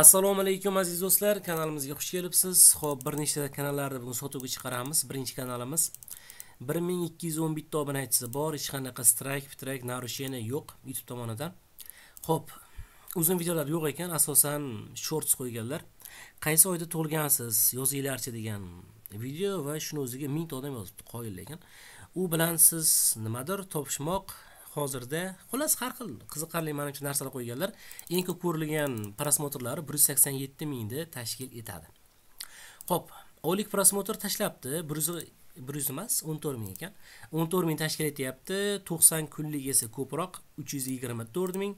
assalomu alaykum aziz do'stlar kanalimizga xush kelibsiz ho'p bir nechta kanallarni bugun sotuvga chiqaramiz birinchi kanalimiz bir ming ikki yuz o'n bitta obunachisi bor hech qanaqa strayk pitrak narusheniya yo'q youtube tomonidan ho'p uzun videolar yo'q ekan asosan shorts qo'yganlar qaysi oyda tug'ilgansiz yozinglarchi degan video va shuni o'ziga mingta odam yozibdi qoyil ekan u bilan siz nimadir topishmoq hozirda xullas har xil qiziqarli mana shu narsalar qo'yganlar eng ko'p ko'rilgan prosmotrlari bir yuz sakson yetti mingni tashkil etadi ho'p oylik prosmotr tashlabdi bir yuz bir yuz emas o'n to'rt ming ekan o'n to'rt ming tashkil etyapti to'qson kunlik esa ko'proq uch yuz yigirma to'rt ming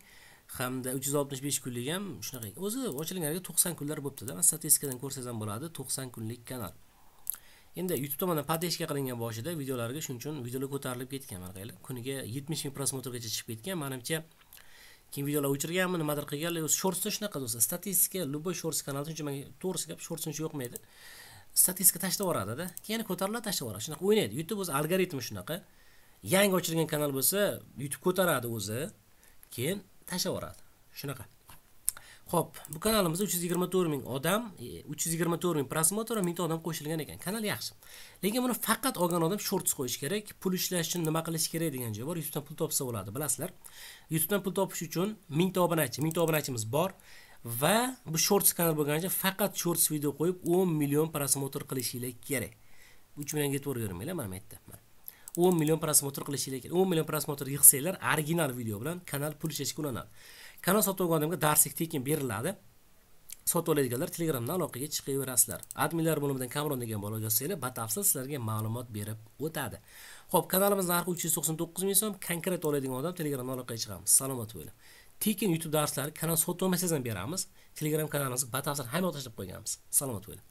hamda uch yuz oltmish besh kunlik ham shunaqa o'zi ochilganiga to'qson kunlar bo'libdida statistikadan ko'rsangiz ham bo'ladi to'qson kunlik kanal endi youtube tomonidan podeshka qilingan boshida videolarga shuning uchun videolar ko'tarilib ketgan marqanglar kuniga 70 ming prosmotrgacha chiqib ketgan Menimcha keyin videolar o'chirganmi nimadir qilganlar shortsda shunaqa bo'lsa, statistika любой shorts kanalda shuncha menga to'g'risi gap shortsni shu yoqmaydi statistika tashlab yuboradi-da. keyin ko'tarilib tashlab yuboradi shunaqa o'ynaydi youtube o'zi algoritmi shunaqa yangi ochilgan kanal bo'lsa youtube ko'taradi o'zi keyin tashlab yuboradi shunaqa Xo'p, bu kanalimizda 324 ming odam, 324 e, ming prosmotr va 1000 ta odam qo'shilgan ekan. Kanal yaxshi. Lekin buni faqat olgan odam shorts qo'yish kerak. Pul ishlash uchun nima qilish kerak degan joy bor. youtubedan pul topsa bo'ladi, bilasizlar. youtubedan pul topish uchun 1000 ta obunachi, 1000 ta obunachimiz bor va bu shorts kanal bo'lganicha faqat shorts video qo'yib 10 million prosmotr qilishinglar kerak. 3 million to'g'ri ko'rmanglar mana bu yerda. 10 million prosmotr qilishinglar kerak. 10 million prosmotr yig'sanglar, original video bilan kanal pul ishlashga ulanadi. kanal sotib olgan odamga darslik tekin beriladi sotib oladiganlar telegramdan aloqaga chiqaverasizlar adminlar bo'limidan kamron degan bola yozsanglar batafsil sizlarga ma'lumot berib o'tadi ho'p kanalimiz narxi uch yuz to'qson to'qqiz ming so'm konkret oladigan odam telegramdan aloqaga chiqamiz salomat bo'ling tekin youtube darslari kanal sotib olmasangiz ham beramiz telegram kanalimizga batafsil hamma tashlab qo'yganmiz salomat bo'ling